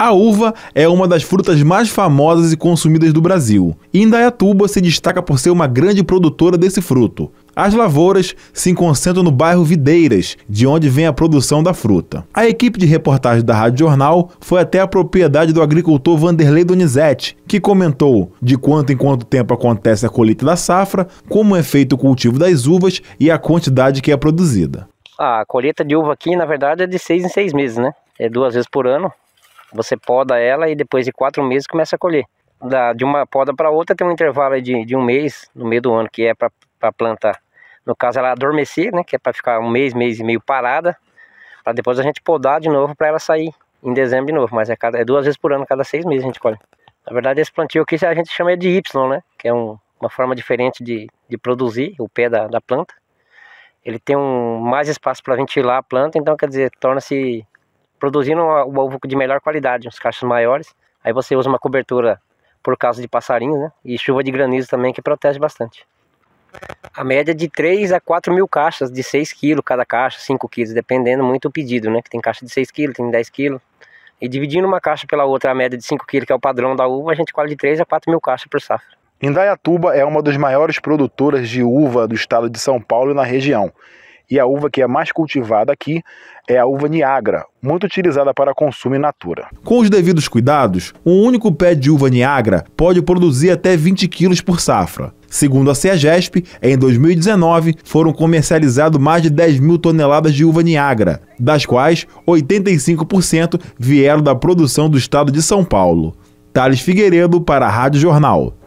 A uva é uma das frutas mais famosas e consumidas do Brasil. Indaiatuba se destaca por ser uma grande produtora desse fruto. As lavouras se concentram no bairro Videiras, de onde vem a produção da fruta. A equipe de reportagem da Rádio Jornal foi até a propriedade do agricultor Vanderlei Donizete, que comentou de quanto em quanto tempo acontece a colheita da safra, como é feito o cultivo das uvas e a quantidade que é produzida. A colheita de uva aqui, na verdade, é de seis em seis meses, né? É duas vezes por ano, você poda ela e depois de quatro meses começa a colher. Da, de uma poda para outra tem um intervalo de, de um mês no meio do ano que é para plantar. No caso ela adormecer, né, que é para ficar um mês, mês e meio parada, para depois a gente podar de novo para ela sair em dezembro de novo. Mas é, cada, é duas vezes por ano, cada seis meses a gente colhe. Na verdade esse plantio aqui a gente chama de Y, né, que é um, uma forma diferente de, de produzir o pé da, da planta. Ele tem um mais espaço para ventilar a planta, então quer dizer, torna-se produzindo o ovo de melhor qualidade, uns cachos maiores. Aí você usa uma cobertura por causa de passarinhos, né? E chuva de granizo também que protege bastante. A média é de 3 a 4 mil caixas, de 6 quilos cada caixa, 5 quilos, dependendo muito do pedido, né? Que tem caixa de 6 quilos, tem 10 quilos. E dividindo uma caixa pela outra, a média de 5 quilos, que é o padrão da uva, a gente colhe de 3 a 4 mil caixas por safra. Indaiatuba é uma das maiores produtoras de uva do estado de São Paulo e na região e a uva que é mais cultivada aqui é a uva Niagara, muito utilizada para consumo in natura. Com os devidos cuidados, um único pé de uva Niagara pode produzir até 20 quilos por safra. Segundo a CEAGESP, em 2019 foram comercializados mais de 10 mil toneladas de uva Niagara, das quais 85% vieram da produção do estado de São Paulo. Thales Figueiredo para a Rádio Jornal.